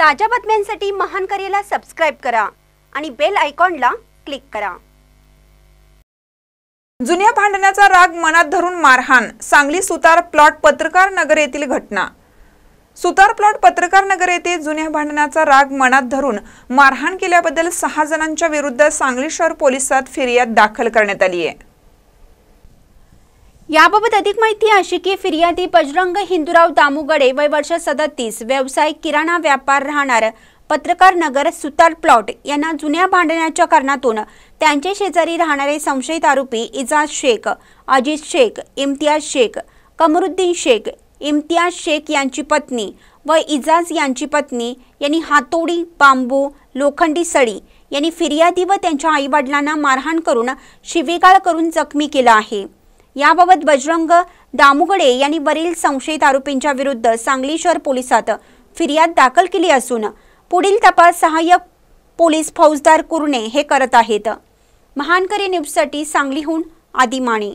ताज्या बातम्यांसाठी महान करेला सबस्क्राईब करा आणि बेल आयकॉनला क्लिक करा जुन्या भांडण्याचा राग मनात धरून मारहाण सांगली सुतार प्लॉट पत्रकार नगर येथील घटना सुतार प्लॉट पत्रकार नगर येथे जुन्या भांडणाचा राग मनात धरून मारहाण केल्याबद्दल सहा जणांच्या विरुद्ध सांगली शहर पोलिसात फिर्याद दाखल करण्यात आली आहे याबाबत अधिक माहिती अशी की फिर्यादी बजरंग हिंदूराव दामुगडे वय वर्ष सदतीस व्यावसायिक किराणा व्यापार राहणार पत्रकार नगर सुतार प्लॉट यांना जुन्या भांडण्याच्या कारणातून त्यांचे शेजारी राहणारे संशयित आरोपी इजाज शेख अजित शेख इम्तियाज शेख कमरुद्दीन शेख इम्तियाज शेख यांची पत्नी व इजाज यांची पत्नी यांनी हातोडी बांबू लोखंडी सळी यांनी फिर्यादी व त्यांच्या आईवडिलांना मारहाण करून शिवीगाळ करून जखमी केला आहे याबाबत बजरंग दामुगडे यांनी वरील संशयित आरोपींच्या विरुद्ध सांगली शहर पोलिसात फिर्याद दाखल केली असून पुढील तपास सहाय्यक पोलीस फौजदार कुरणे हे करत आहेत महानकरी न्यूजसाठी सांगलीहून आदिमाणी